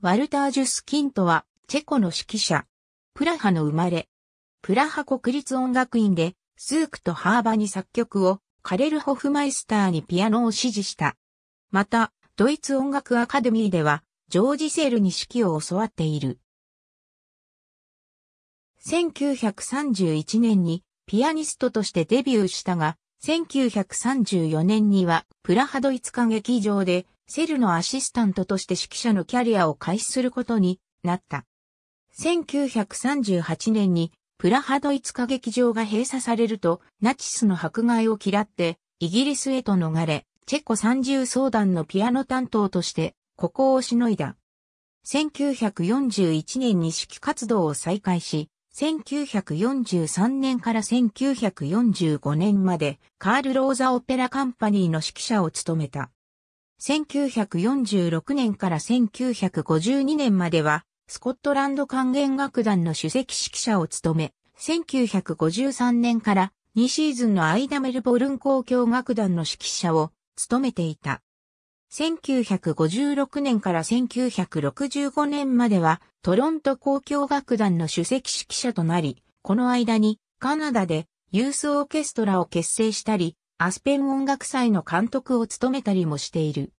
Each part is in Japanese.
ワルター・ジュスキントは、チェコの指揮者。プラハの生まれ。プラハ国立音楽院で、スークとハーバに作曲を、カレル・ホフマイスターにピアノを指示した。また、ドイツ音楽アカデミーでは、ジョージ・セールに指揮を教わっている。1931年にピアニストとしてデビューしたが、1934年にはプラハドイツ歌劇場でセルのアシスタントとして指揮者のキャリアを開始することになった。1938年にプラハドイツ歌劇場が閉鎖されるとナチスの迫害を嫌ってイギリスへと逃れ、チェコ三重相談のピアノ担当としてここをしのいだ。1941年に指揮活動を再開し、1943年から1945年までカール・ローザ・オペラカンパニーの指揮者を務めた。1946年から1952年までは、スコットランド管弦楽団の首席指揮者を務め、1953年から2シーズンの間メルボルン交響楽団の指揮者を務めていた。1956年から1965年まではトロント交響楽団の首席指揮者となり、この間にカナダでユースオーケストラを結成したり、アスペン音楽祭の監督を務めたりもしている。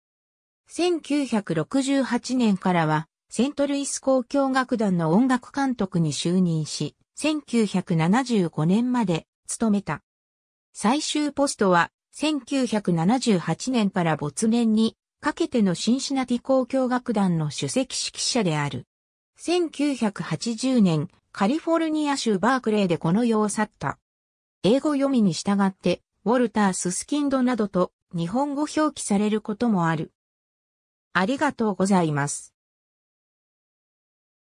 1968年からは、セントルイス交響楽団の音楽監督に就任し、1975年まで務めた。最終ポストは、1978年から没年にかけてのシンシナティ交響楽団の主席指揮者である。1980年、カリフォルニア州バークレーでこの世を去った。英語読みに従って、ウォルター・ススキンドなどと日本語表記されることもある。ありがとうございます。